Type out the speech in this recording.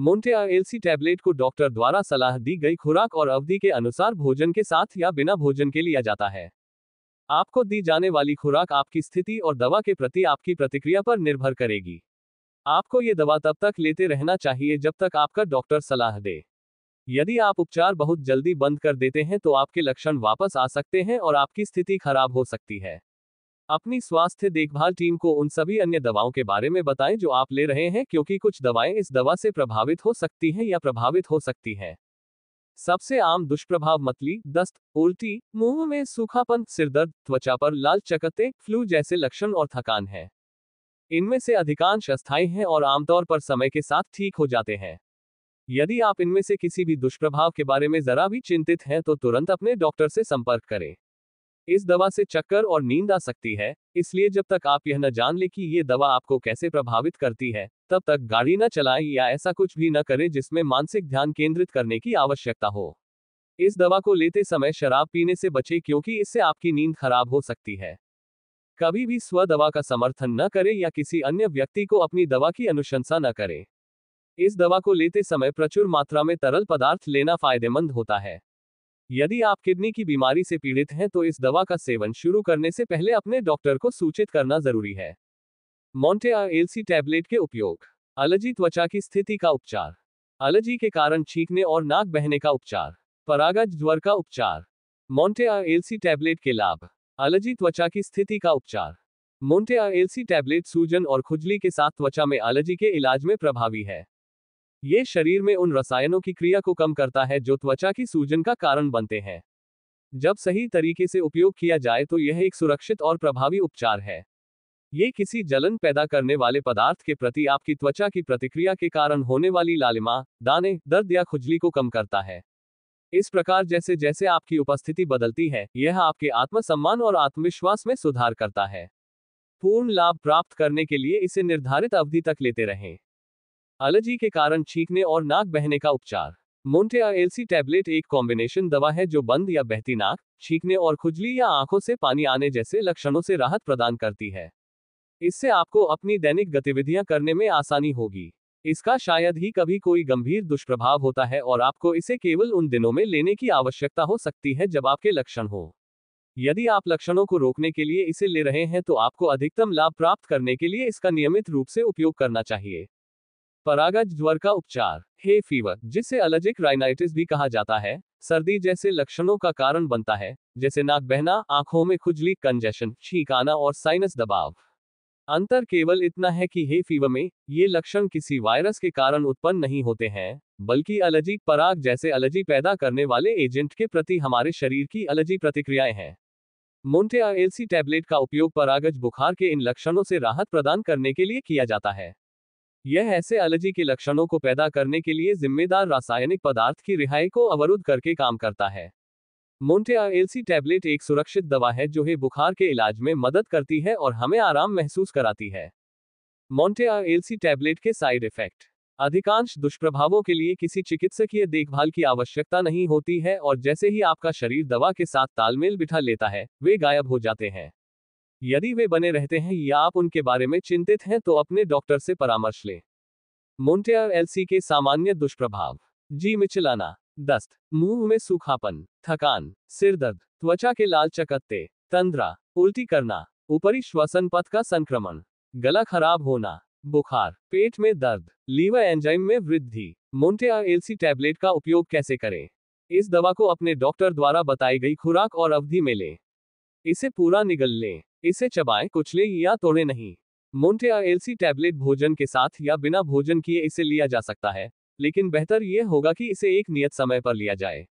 मोन्टेआ LC tablet को doctor द्वारा सलाह दी गई खुराक और अवधि के अनुसार भोजन के साथ या बिना भोजन के लिया जाता है आपको दी जाने वाली खुराक आपकी स्थिति और दवा के प्रति आपकी प्रतिक्रिया पर निर्भर करेगी आपको ये दवा तब तक लेते रहना चाहिए जब तक आपका डॉक्टर सलाह दे यदि आप उपचार बहुत जल्दी बंद कर देते हैं तो आपके लक्षण वापस आ सकते हैं और आपकी स्थिति खराब हो सकती है अपनी स्वास्थ्य देखभाल टीम को उन सभी अन्य दवाओं के बारे में बताएं जो आप ले रहे हैं क्योंकि कुछ दवाएं इस दवा से प्रभावित हो सकती हैं या प्रभावित हो सकती हैं सबसे आम दुष्प्रभाव मतली दस्त उल्टी मुंह में सूखापन सिरदर्द त्वचा पर लाल चकते फ्लू जैसे लक्षण और थकान है इनमें से अधिकांश अस्थायी हैं और आमतौर पर समय के साथ ठीक हो जाते हैं यदि आप इनमें से किसी भी दुष्प्रभाव के बारे में जरा भी चिंतित हैं तो तुरंत अपने डॉक्टर से संपर्क करें इस दवा से चक्कर और नींद आ सकती है इसलिए जब तक आप यह न जान ले कि ये दवा आपको कैसे प्रभावित करती है तब तक गाड़ी न चलाएं या ऐसा कुछ भी न करें जिसमें मानसिक ध्यान केंद्रित करने की आवश्यकता हो इस दवा को लेते समय शराब पीने से बचे क्योंकि इससे आपकी नींद खराब हो सकती है कभी भी स्व दवा का समर्थन न करें या किसी अन्य व्यक्ति को अपनी दवा की अनुशंसा न करें इस दवा को लेते समय प्रचुर मात्रा में तरल पदार्थ लेना फायदेमंद होता है यदि आप किडनी की बीमारी से पीड़ित हैं तो इस दवा का सेवन शुरू करने से पहले अपने डॉक्टर को सूचित करना जरूरी है मोन्टे एलसी टैबलेट के उपयोग अलर्जी त्वचा की स्थिति का उपचार एलर्जी के कारण छींकने और नाक बहने का उपचार परागज ज्वर का उपचार मोन्टे एलसी टैबलेट के लाभ अलर्जी त्वचा की स्थिति का उपचार मोन्टे एलसी टैबलेट सूजन और खुजली के साथ त्वचा में एलर्जी के इलाज में प्रभावी है ये शरीर में उन रसायनों की क्रिया को कम करता है जो त्वचा की सूजन का कारण बनते हैं जब सही तरीके से उपयोग किया जाए तो यह एक सुरक्षित और प्रभावी उपचार है ये किसी जलन पैदा करने वाले पदार्थ के प्रति आपकी त्वचा की प्रतिक्रिया के कारण होने वाली लालिमा दाने दर्द या खुजली को कम करता है इस प्रकार जैसे जैसे आपकी उपस्थिति बदलती है यह आपके आत्मसम्मान और आत्मविश्वास में सुधार करता है पूर्ण लाभ प्राप्त करने के लिए इसे निर्धारित अवधि तक लेते रहें एलर्जी के कारण छींकने और नाक बहने का उपचार मोन्टे एलसी टैबलेट एक कॉम्बिनेशन दवा है जो बंद या बहती नाक छींकने और खुजली या आंखों से पानी आने जैसे लक्षणों से राहत प्रदान करती है इससे आपको अपनी दैनिक गतिविधियां करने में आसानी होगी इसका शायद ही कभी कोई गंभीर दुष्प्रभाव होता है और आपको इसे केवल उन दिनों में लेने की आवश्यकता हो सकती है जब आपके लक्षण हो यदि आप लक्षणों को रोकने के लिए इसे ले रहे हैं तो आपको अधिकतम लाभ प्राप्त करने के लिए इसका नियमित रूप से उपयोग करना चाहिए परागज ज्वर का उपचार हे फीवर जिसे अलर्जिक राइनाइटिस भी कहा जाता है सर्दी जैसे लक्षणों का कारण बनता है जैसे नाक बहना आंखों में खुजली कंजेशन छींक आना और साइनस दबाव अंतर केवल इतना है कि हे फीवर में ये लक्षण किसी वायरस के कारण उत्पन्न नहीं होते हैं बल्कि एलर्जी पराग जैसे एलर्जी पैदा करने वाले एजेंट के प्रति हमारे शरीर की एलर्जी प्रतिक्रियाएं हैं मोन्टे एलसी टैबलेट का उपयोग परागज बुखार के इन लक्षणों से राहत प्रदान करने के लिए किया जाता है यह ऐसे एलर्जी के लक्षणों को पैदा करने के लिए जिम्मेदार रासायनिक पदार्थ की रिहाई को अवरुद्ध करके काम करता है मोन्टेआ एलसी टैबलेट एक सुरक्षित दवा है जो है बुखार के इलाज में मदद करती है और हमें आराम महसूस कराती है मोन्टेआ एलसी टैबलेट के साइड इफेक्ट अधिकांश दुष्प्रभावों के लिए किसी चिकित्सकीय देखभाल की आवश्यकता नहीं होती है और जैसे ही आपका शरीर दवा के साथ तालमेल बिठा लेता है वे गायब हो जाते हैं यदि वे बने रहते हैं या आप उनके बारे में चिंतित हैं तो अपने डॉक्टर से परामर्श लें मोन्टेयर एलसी के सामान्य दुष्प्रभाव जी मिचलाना दस्त मुंह में सूखापन थकान सिरदर्द त्वचा के लाल चकत्ते तंद्रा उल्टी करना ऊपरी श्वसन पथ का संक्रमण गला खराब होना बुखार पेट में दर्द लीवर एंजाइम में वृद्धि मोन्टेया एलसी टैबलेट का उपयोग कैसे करें इस दवा को अपने डॉक्टर द्वारा बताई गई खुराक और अवधि में लें इसे पूरा निगल लें इसे चबाएं कुचले या तोड़े नहीं मोन्टे एलसी टैबलेट भोजन के साथ या बिना भोजन किए इसे लिया जा सकता है लेकिन बेहतर यह होगा कि इसे एक नियत समय पर लिया जाए